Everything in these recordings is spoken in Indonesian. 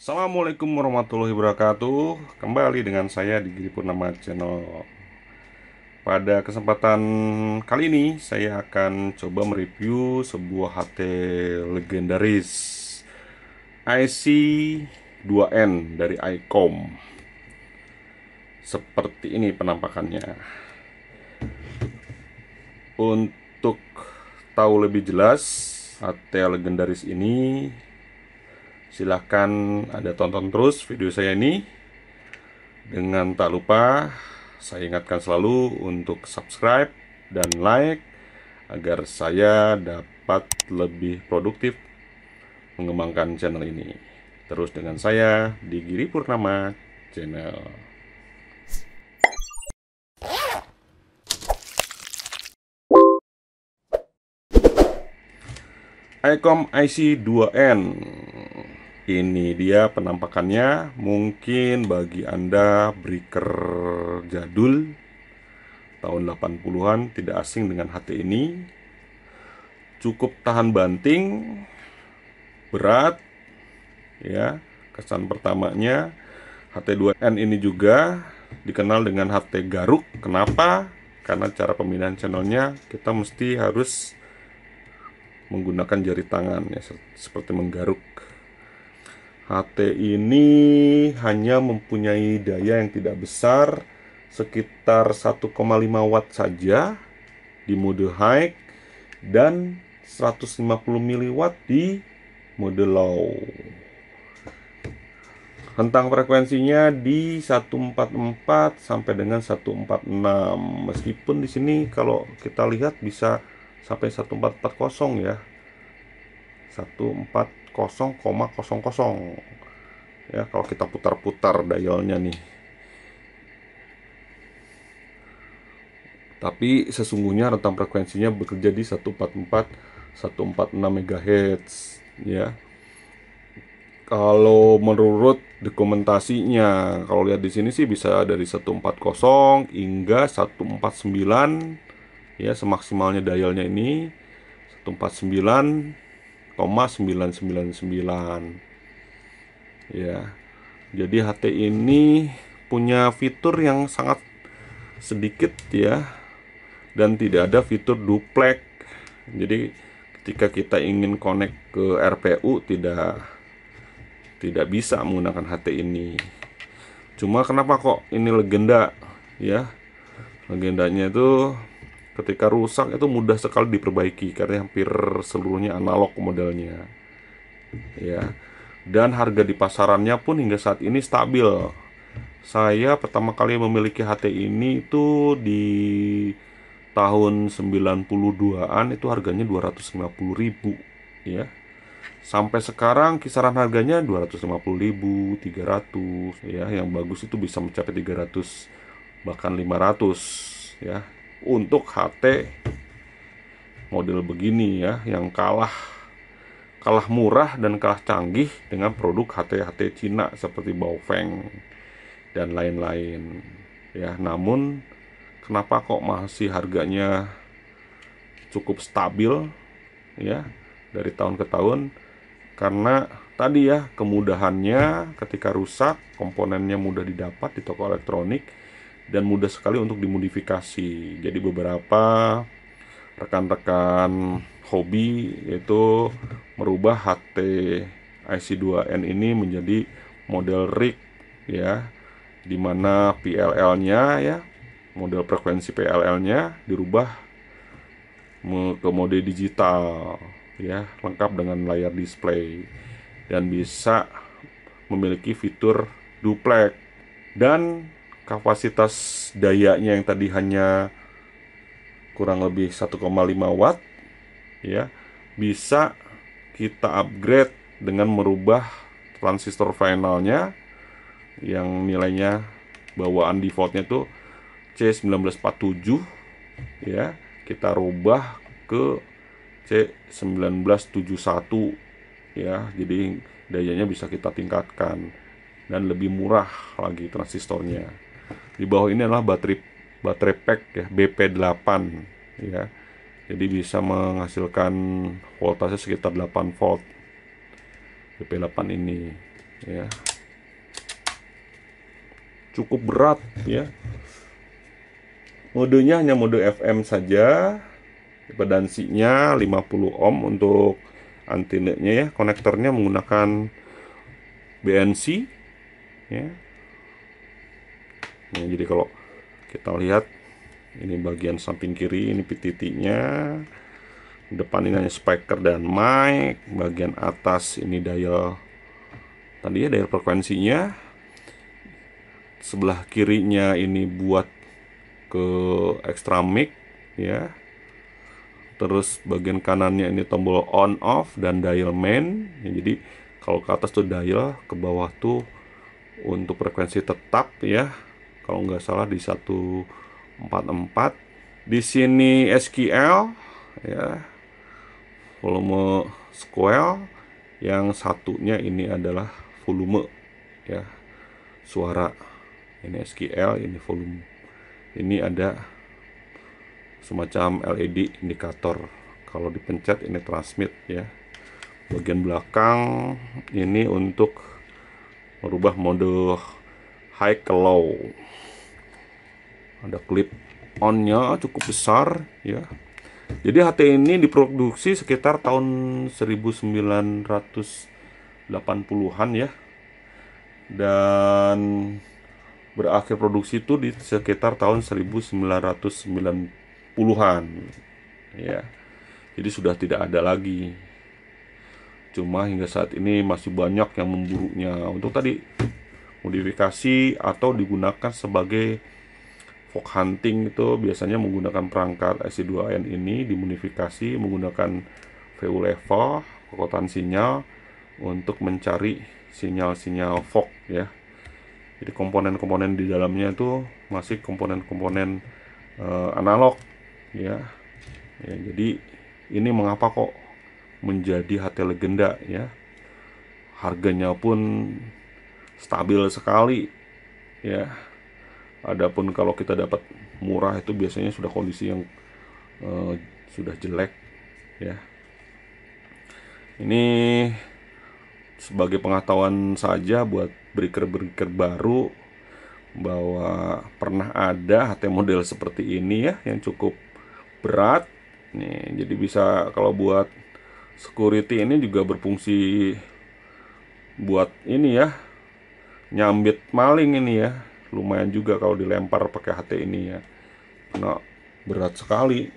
Assalamualaikum warahmatullahi wabarakatuh Kembali dengan saya di Giri Purnama Channel Pada kesempatan kali ini Saya akan coba mereview sebuah HT legendaris IC 2N dari ICOM Seperti ini penampakannya Untuk tahu lebih jelas HT legendaris ini silahkan ada tonton terus video saya ini. Dengan tak lupa, saya ingatkan selalu untuk subscribe dan like agar saya dapat lebih produktif mengembangkan channel ini. Terus dengan saya di Giri Purnama Channel. Icom IC2N ini dia penampakannya mungkin bagi anda breaker jadul tahun 80-an tidak asing dengan HT ini cukup tahan banting berat ya kesan pertamanya HT2N ini juga dikenal dengan HT garuk kenapa karena cara pemindahan channelnya kita mesti harus menggunakan jari tangan ya seperti menggaruk HT ini hanya mempunyai daya yang tidak besar sekitar 1,5 watt saja di mode high dan 150 mW di mode low Hentang frekuensinya di 144 sampai dengan 146 meskipun di sini kalau kita lihat bisa sampai 1440 ya 14 0,00 ya kalau kita putar-putar dialnya nih tapi sesungguhnya rentang frekuensinya bekerja di 144 146 MHz ya kalau menurut dokumentasinya kalau lihat di sini sih bisa dari 140 hingga 149 ya semaksimalnya dialnya ini 149 ya jadi HT ini punya fitur yang sangat sedikit ya dan tidak ada fitur duplex jadi ketika kita ingin connect ke RPU tidak tidak bisa menggunakan HT ini cuma kenapa kok ini legenda ya legendanya itu ketika rusak itu mudah sekali diperbaiki karena hampir seluruhnya analog modelnya ya dan harga di pasarannya pun hingga saat ini stabil saya pertama kali memiliki HT ini itu di tahun 92-an itu harganya 250.000 ya sampai sekarang kisaran harganya 250.000 300 ya yang bagus itu bisa mencapai 300 bahkan 500 ya untuk HT model begini ya yang kalah kalah murah dan kalah canggih dengan produk HT-HT Cina seperti Baofeng dan lain-lain ya namun kenapa kok masih harganya cukup stabil ya dari tahun ke tahun karena tadi ya kemudahannya ketika rusak komponennya mudah didapat di toko elektronik dan mudah sekali untuk dimodifikasi. Jadi beberapa rekan-rekan hobi yaitu merubah HT IC2N ini menjadi model rig ya dimana PLL-nya ya model frekuensi PLL-nya dirubah ke mode digital ya lengkap dengan layar display dan bisa memiliki fitur duplex dan kapasitas dayanya yang tadi hanya kurang lebih 1,5 watt ya bisa kita upgrade dengan merubah transistor finalnya yang nilainya bawaan defaultnya tuh C1947 ya kita rubah ke C1971 ya jadi dayanya bisa kita tingkatkan dan lebih murah lagi transistornya di bawah ini adalah baterai baterai pack ya BP8 ya jadi bisa menghasilkan voltase sekitar 8 volt BP8 ini ya cukup berat ya modenya hanya mode FM saja impedansinya 50 ohm untuk antenanya ya konektornya menggunakan BNC ya nah, jadi kalau kita lihat ini bagian samping kiri ini titiknya depan ini hanya speaker dan mic bagian atas ini dial tadi ya dial frekuensinya sebelah kirinya ini buat ke extra mic ya terus bagian kanannya ini tombol on off dan dial main ya, jadi kalau ke atas tuh dial ke bawah tuh untuk frekuensi tetap ya kalau nggak salah di 144 di sini SQL ya volume SQL yang satunya ini adalah volume ya suara ini SQL ini volume ini ada semacam LED indikator kalau dipencet ini transmit ya bagian belakang ini untuk merubah mode high ke low ada clip onnya cukup besar ya jadi HT ini diproduksi sekitar tahun 1980-an ya dan berakhir produksi itu di sekitar tahun 1990-an ya jadi sudah tidak ada lagi cuma hingga saat ini masih banyak yang memburunya untuk tadi modifikasi atau digunakan sebagai fog hunting itu biasanya menggunakan perangkat SC2N ini dimodifikasi menggunakan VU level kekuatan sinyal untuk mencari sinyal-sinyal fog ya jadi komponen-komponen di dalamnya itu masih komponen-komponen e, analog ya. ya jadi ini mengapa kok menjadi HT legenda ya harganya pun stabil sekali ya adapun kalau kita dapat murah itu biasanya sudah kondisi yang uh, sudah jelek ya ini sebagai pengetahuan saja buat breaker-breaker baru bahwa pernah ada HT model seperti ini ya yang cukup berat nih jadi bisa kalau buat security ini juga berfungsi buat ini ya nyambit maling ini ya lumayan juga kalau dilempar pakai HT ini ya nah berat sekali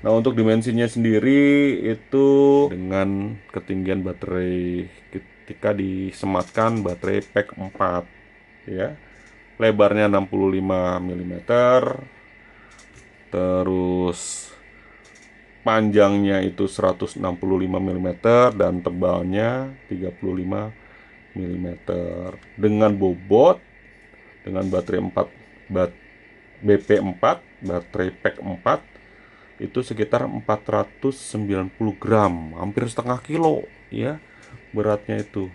nah untuk dimensinya sendiri itu dengan ketinggian baterai ketika disematkan baterai pack 4 ya lebarnya 65 mm terus panjangnya itu 165 mm dan tebalnya 35 mm mm dengan bobot dengan baterai 4 bat BP4 baterai pack 4 itu sekitar 490 gram hampir setengah kilo ya beratnya itu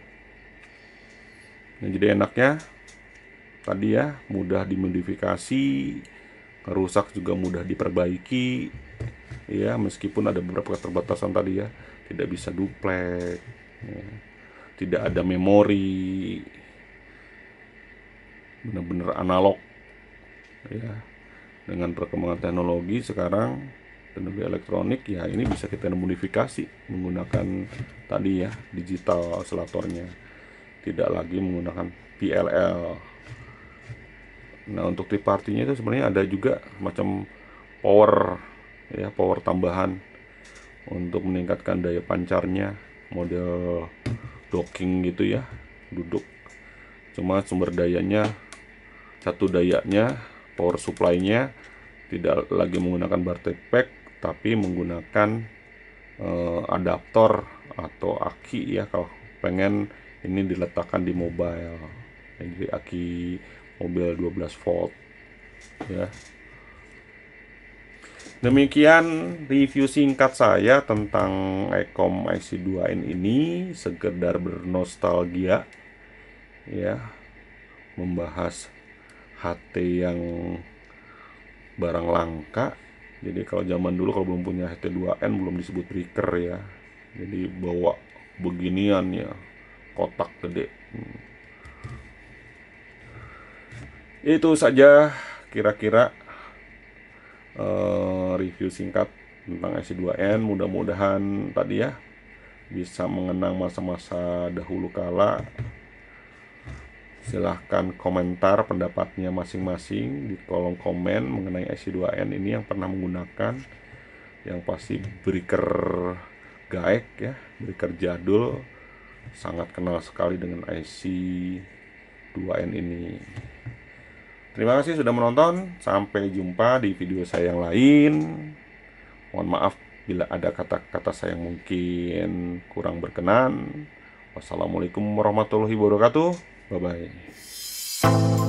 nah, jadi enaknya tadi ya mudah dimodifikasi rusak juga mudah diperbaiki ya meskipun ada beberapa keterbatasan tadi ya tidak bisa duplek ya tidak ada memori benar-benar analog ya dengan perkembangan teknologi sekarang teknologi elektronik ya ini bisa kita modifikasi menggunakan tadi ya digital oscillatornya tidak lagi menggunakan PLL nah untuk tip partinya itu sebenarnya ada juga macam power ya power tambahan untuk meningkatkan daya pancarnya model docking gitu ya duduk cuma sumber dayanya satu dayanya power supply-nya tidak lagi menggunakan barter pack tapi menggunakan uh, adaptor atau aki ya kalau pengen ini diletakkan di mobile jadi gitu, aki mobil 12 volt ya Demikian review singkat saya tentang Ecom IC2N e ini sekedar bernostalgia ya membahas HT yang barang langka. Jadi kalau zaman dulu kalau belum punya HT2N belum disebut breaker ya. Jadi bawa beginian ya kotak gede. Hmm. Itu saja kira-kira Eh, review singkat tentang IC2N mudah-mudahan tadi ya bisa mengenang masa-masa dahulu kala silahkan komentar pendapatnya masing-masing di kolom komen mengenai IC2N ini yang pernah menggunakan yang pasti breaker gaek ya breaker jadul sangat kenal sekali dengan IC 2N ini Terima kasih sudah menonton. Sampai jumpa di video saya yang lain. Mohon maaf bila ada kata-kata saya yang mungkin kurang berkenan. Wassalamualaikum warahmatullahi wabarakatuh. Bye bye.